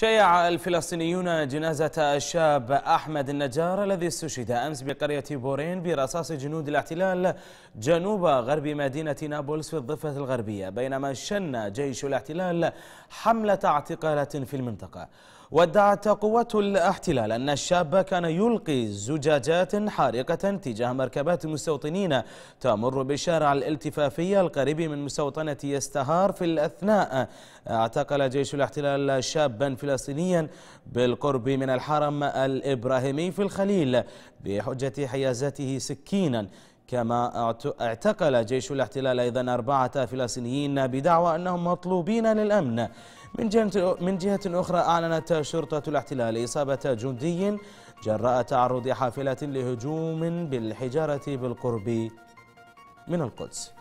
شيع الفلسطينيون جنازة الشاب أحمد النجار الذي استشهد أمس بقرية بورين برصاص جنود الاحتلال جنوب غرب مدينة نابلس في الضفة الغربية بينما شن جيش الاحتلال حملة اعتقالات في المنطقة وادعت قوات الاحتلال أن الشاب كان يلقي زجاجات حارقة تجاه مركبات مستوطنين تمر بشارع الالتفافية القريب من مستوطنة يستهار في الأثناء اعتقل جيش الاحتلال شابا في فلسطينيا بالقرب من الحرم الإبراهيمي في الخليل بحجة حيازته سكينا كما اعتقل جيش الاحتلال أيضا أربعة فلسطينيين بدعوى أنهم مطلوبين للأمن من جهة, من جهة أخرى أعلنت شرطة الاحتلال إصابة جندي جراء تعرض حافلة لهجوم بالحجارة بالقرب من القدس